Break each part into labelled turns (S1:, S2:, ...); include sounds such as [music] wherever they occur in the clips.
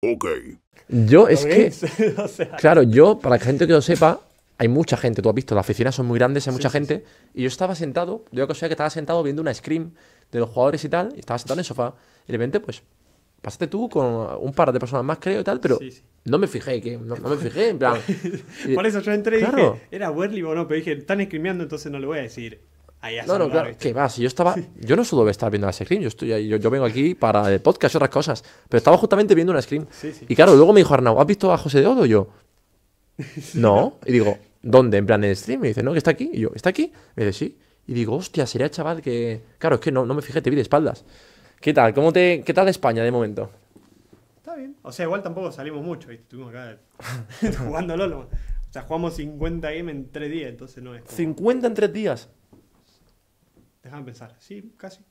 S1: Ok. Yo es que. [laughs] Claro, yo, para la gente que lo sepa, hay mucha gente, tú has visto, las oficinas son muy grandes, hay mucha gente. Y yo estaba sentado, yo cosa que estaba sentado viendo una scream de los jugadores y tal, y estaba sentado en el sofá. Y de repente, pues, pasaste tú con un par de personas más, creo, y tal, pero no me fijé, que no, me fijé, en plan. [laughs] Por eso yo entré y dije,
S2: era Werly o no, pero dije, están escribiendo entonces no le voy a decir no, no, claro,
S1: que va, yo estaba, yo no suelo estar viendo la screen, yo estoy yo, vengo aquí para el podcast y otras cosas, pero estaba justamente viendo una screen. Y claro, luego me dijo Arnau, ¿has visto a José de Odo? yo, [laughs] no, y digo, ¿dónde? En plan, en stream, me dice, no, que está aquí, y yo, ¿está aquí? Me dice, sí, y digo, hostia, sería chaval que, claro, es que no, no me fijé, te vi de espaldas. ¿Qué tal? ¿Cómo te, ¿Qué tal España de momento?
S2: Está bien. O sea, igual tampoco salimos mucho, Estuvimos acá [laughs] jugando LOL. O sea, jugamos 50 games en 3 días, entonces no es.
S1: ¿50 en 3 días?
S2: Déjame pensar. Sí, casi.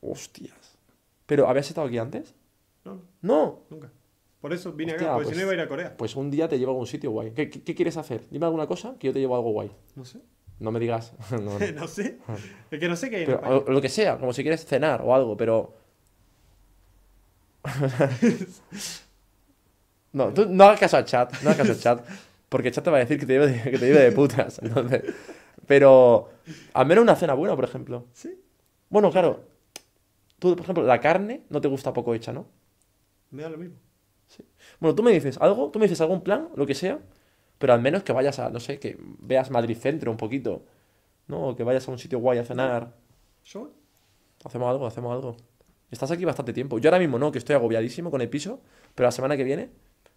S1: Hostias. ¿Pero habías estado aquí antes? No. No.
S2: Nunca. Por eso vine acá, porque pues, si no pues iba a ir a Corea.
S1: Pues un día te llevo a algún sitio guay. ¿Qué, quieres hacer? Dime alguna cosa que yo te llevo algo guay. No sé. No me digas. [laughs] no, sé. Es que no sé qué lo, que sea, como si quieres cenar o algo, pero. [laughs] no, tú no hagas caso al chat. No hagas caso al chat. Porque el chat te va a decir que te lleve de, que te lleve de putas. Entonces, pero. Al menos una cena buena, por ejemplo. Sí. Bueno, claro. Tú, por ejemplo, la carne no te gusta poco hecha, ¿no? Me da lo mismo. Sí. Bueno, tú me dices algo, tú me dices algún plan, lo que sea, pero al menos que vayas a, no sé, que veas Madrid Centro un poquito, ¿no? O que vayas a un sitio guay a cenar. yo Hacemos algo, hacemos algo. Estás aquí bastante tiempo. Yo ahora mismo no, que estoy agobiadísimo con el piso, pero la semana que viene.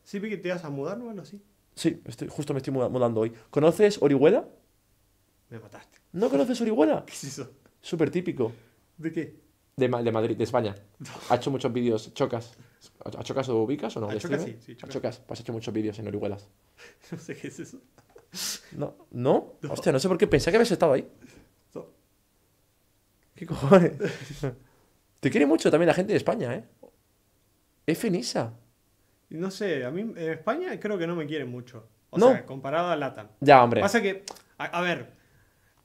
S2: Sí, porque te vas a mudar, ¿no? sí.
S1: Sí, estoy, justo me estoy mudando hoy. ¿Conoces Orihuela? Me mataste. ¿No conoces Orihuela? ¿Qué es eso? Súper típico. ¿De qué? De, Madrid, de España. Ha hecho muchos vídeos, chocas. ha Chocas o ubicas o no? Chocas sí, sí, pues hecho muchos vídeos en Orihuelas.
S2: [laughs] No sé qué es eso.
S1: No, ¿no? Hostia, no sé por qué pensé que habías estado ahí. ¿Qué cojones? [laughs] Te quiere mucho también la gente de España, ¿eh? Es Nisa.
S2: No sé, a mí en España creo que no me quiere mucho. O no. sea, comparado a Latam. Ya, hombre. Pasa que, a ver,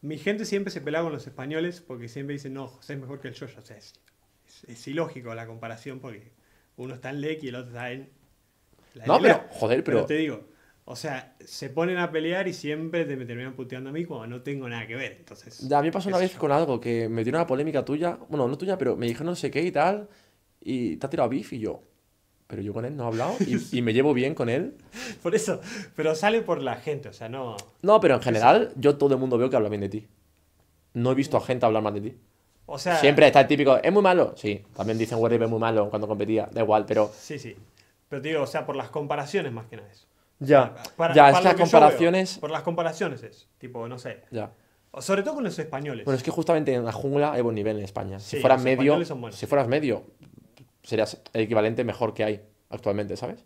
S2: mi gente siempre se pelea con los españoles porque siempre dicen, no, José es mejor que el yo, O sea, es, ilógico la comparación porque uno está en Lec y el otro está en... no, pero, joder, pero... te digo, o sea, se ponen a pelear y siempre me terminan puteando a mí cuando no tengo nada que ver. Entonces...
S1: Ya, a mí me pasó una vez con algo que me dio una polémica tuya, bueno, no tuya, pero me dijeron no sé qué y tal, y te ha tirado bif y yo pero yo con él no he hablado [laughs] y, me llevo bien con él.
S2: Por eso, pero sale por la gente, o sea, no...
S1: No, pero en general yo todo el mundo veo que habla bien de ti. No he visto a gente hablar mal de ti. O sea... Siempre está el típico, es muy malo. Sí, también dicen que es muy malo cuando competía, da igual, pero... Sí, sí.
S2: Pero digo, o sea, por las comparaciones más que nada eso.
S1: Ya, para, ya, estas comparaciones...
S2: por las comparaciones es, tipo, no sé. Ya. Sobre todo con los españoles. Bueno, es que
S1: justamente en la jungla hay buen nivel en España. Si fueras medio, si fueras medio, sería el equivalente mejor que hay actualmente, ¿sabes?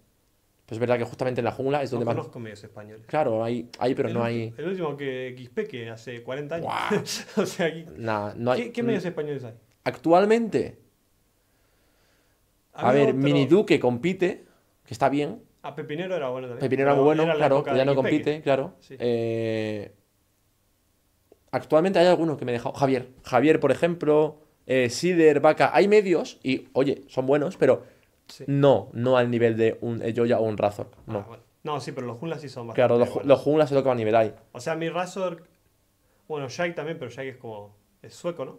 S1: Pues es verdad que justamente en la jungla es donde no más. conozco medios españoles. Claro, hay, hay pero no hay.
S2: El último que XP, que hace 40 años.
S1: [laughs] o sea, aquí... no hay... ¿Qué, medios mm. españoles hay? Actualmente. A, ver, minidu que compite, que está bien.
S2: A ah, Pepinero era bueno también. Pepinero era muy bueno, claro, ya no compite, claro.
S1: Eh, actualmente hay algunos que me he dejado. Javier. Javier, por ejemplo eh, Sider, Vaca, hay medios y, oye, son buenos, pero no, no al nivel de un Joya eh, o un Razor. Ah, no. No, sí, pero los junglas sí son bastante Claro, los, los junglas es lo que van a nivel ahí. O
S2: sea, mi Razor. Bueno, Shaik también, pero Shaik es como. Es sueco, ¿no?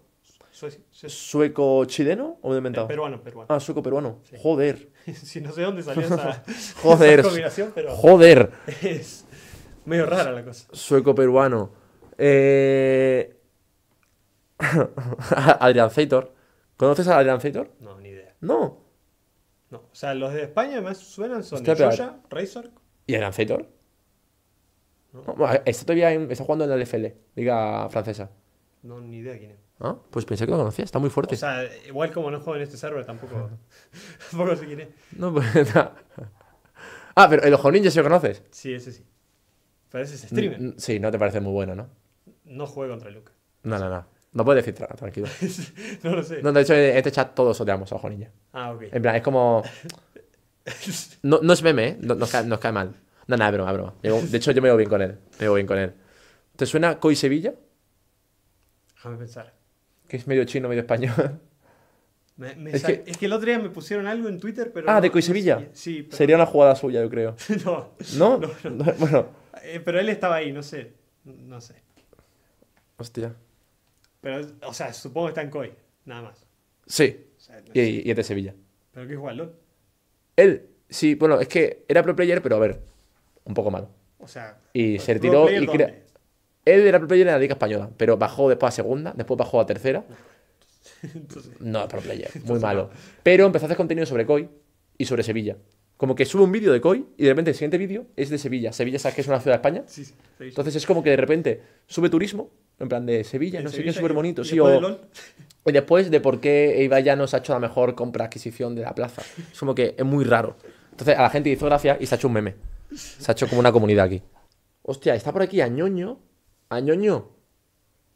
S1: ¿Sueco chileno o me he inventado? Peruano, peruano. Ah, sueco peruano. Joder.
S2: Si [laughs] no sé dónde salió esa, [laughs] Joder. [laughs] combinación, pero. Joder. Es medio rara la
S1: cosa. Sueco peruano. Eh. [laughs] Adrián Feitor. ¿Conoces a Adrián Feitor? No, ni idea. No. No. O sea, los de España más
S2: suenan son Razor.
S1: ¿Y Adrián Feitor? No. todavía está jugando en la LFL, liga francesa.
S2: No, ni idea quién es.
S1: Ah, pues pensé que lo conocía, está muy fuerte. O
S2: sea, igual como no juego en este server, tampoco, [laughs] tampoco sé quién es.
S1: No, pues, [laughs] Ah, pero el ojo ninja sí lo conoces.
S2: Sí, ese sí. Pero streamer.
S1: Mm, mm, sí, no te parece muy bueno, ¿no?
S2: No juegue contra Luke.
S1: No, no, no. No puedes decir traga, tranquilo. [laughs] no lo sé. No, de hecho, en este chat todos odiamos a Niña. Ah, ok. En plan, es como. [laughs] No, no es meme, ¿eh? No, nos, cae, mal. No, nada, broma, broma. De hecho, yo me veo bien con él. Me veo bien con él. ¿Te suena Coy Sevilla? Déjame pensar. Que es medio chino, medio español.
S2: [laughs] es, que... el otro día me pusieron algo en Twitter, pero. Ah, de Coy Sevilla. sí,
S1: Sería una jugada suya, yo creo. no. ¿No? bueno.
S2: Eh, pero él estaba ahí, no sé. No sé. Hostia. Pero, o sea, supongo que está en COI, nada más.
S1: Sí. y, es de Sevilla.
S2: ¿Pero qué igual, LOL?
S1: Él, sí, bueno, es que era pro player, pero a ver, un poco malo. O sea, y se retiró y Él era pro player en la Liga Española, pero bajó después a segunda, después bajó a tercera. [laughs] no, pro player, muy malo. Pero empezó a hacer contenido sobre COI y sobre Sevilla. Como que sube un vídeo de COI y de repente el siguiente vídeo es de Sevilla. Sevilla, ¿sabes que es una ciudad de España? sí, sí. Entonces es como que de repente sube turismo en plan de Sevilla, no sé qué, súper bonito. Sí, o... [laughs] Y después de por qué Ibai ya nos ha hecho la mejor compra-adquisición de la plaza. Es como que es muy raro. Entonces a la gente hizo gracia y se ha hecho un meme. Se ha hecho como una comunidad aquí. Hostia, está por aquí Añoño. Añoño.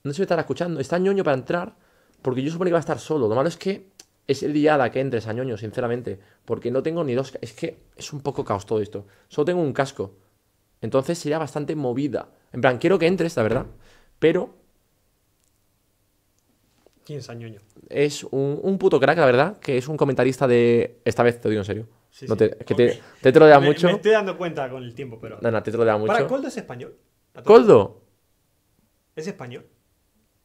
S1: No sé si estará escuchando. Está Añoño para entrar. Porque yo supongo que va a estar solo. Lo malo es que es el día a la que entres, Añoño, sinceramente. Porque no tengo ni dos. Es que es un poco caos todo esto. Solo tengo un casco. Entonces sería bastante movida. En plan, quiero que entres, la verdad pero... ¿Quién es Es un, puto crack, la verdad, que es un comentarista de... Esta vez te digo en serio. te, te, te trolea mucho. Me estoy
S2: dando cuenta con el tiempo, pero... No, no, te trolea mucho. ¿Para Coldo es español? ¿Coldo? ¿Es español?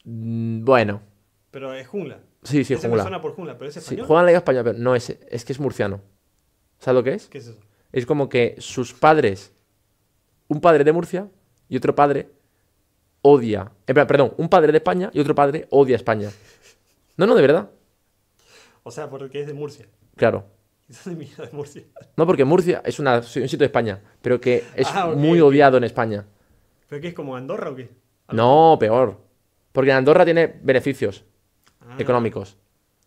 S1: Mm, bueno. Pero es jungla. Sí, sí, es jungla. Persona por jungla, pero es español. Sí, juega en la Liga Española, pero no es, es que es murciano. ¿Sabes lo que es? ¿Qué es eso? Es como que sus padres, un padre de Murcia y otro padre odia. perdón, un padre de España y otro padre odia España. No, no, de verdad.
S2: O sea, porque es de Murcia. Claro. [laughs]
S1: No, porque Murcia es un sitio de España, pero que es ah, muy odiado en España.
S2: ¿Pero qué es como Andorra o qué?
S1: No, peor. Porque Andorra tiene beneficios ah. económicos.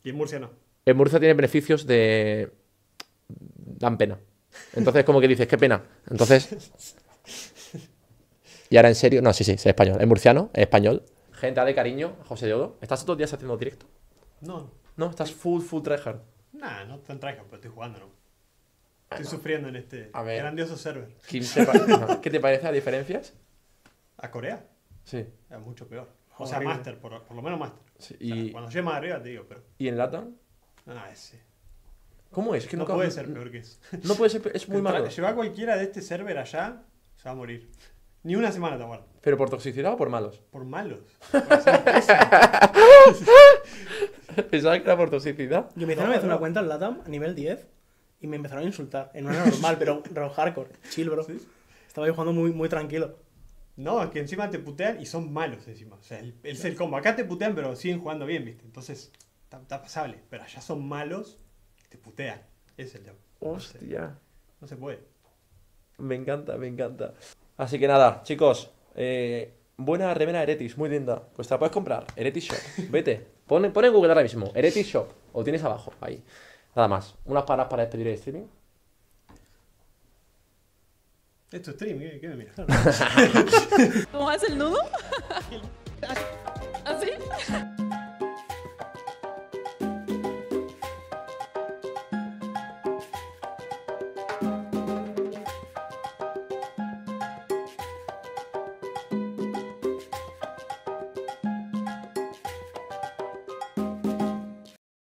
S1: ¿Y en Murcia no? En Murcia tiene beneficios de. dan pena. Entonces, como que dices, qué pena. Entonces, [laughs] Y ahora en serio, no, sí, sí, es español, es murciano, es español. Gente, de cariño, José Lodo. ¿Estás todos días haciendo directo? No. No, estás full, full tryhard.
S2: Nah, no tan tryhard, pero estoy jugando, ¿no? Estoy sufriendo en este grandioso server. ¿Qué te, [laughs] ¿Qué te parece las diferencias? ¿A Corea? Sí. Es mucho peor. O sea, Master, por, lo menos Master.
S1: Sí, y... cuando llegue más arriba te digo, pero.
S2: ¿Y en Latam? Ah, ese.
S1: ¿Cómo es? Que no puede ser peor que eso. No puede ser Es muy malo. va
S2: cualquiera de este server allá, se va a morir. Ni una semana te
S1: ¿Pero por toxicidad o por malos? Por malos. [laughs] Pensaba que era por toxicidad. Yo me hicieron una cuenta en LATAM a nivel 10 y me empezaron a insultar. En
S2: una normal, pero, [laughs] raw hardcore. Chill, bro. Estaba yo jugando muy, muy tranquilo. No, es que encima te putean y son malos encima. O sea, el, el, combo. Acá te putean, pero siguen jugando bien, ¿viste? Entonces, está pasable. Pero allá son malos y te putean. es el tema. Hostia.
S1: no se puede. Me encanta, me encanta. Así que nada, chicos, eh, buena remera Eretis, muy linda. Pues te la puedes comprar, Eretis Shop. Vete, pon, en Google ahora mismo, Eretis Shop, o tienes abajo, ahí. Nada más, unas palabras para despedir el streaming.
S2: Esto es stream, eh, ¿qué, me miras? [laughs] [laughs]
S1: ¿Cómo haces el nudo? [laughs] ¿Así?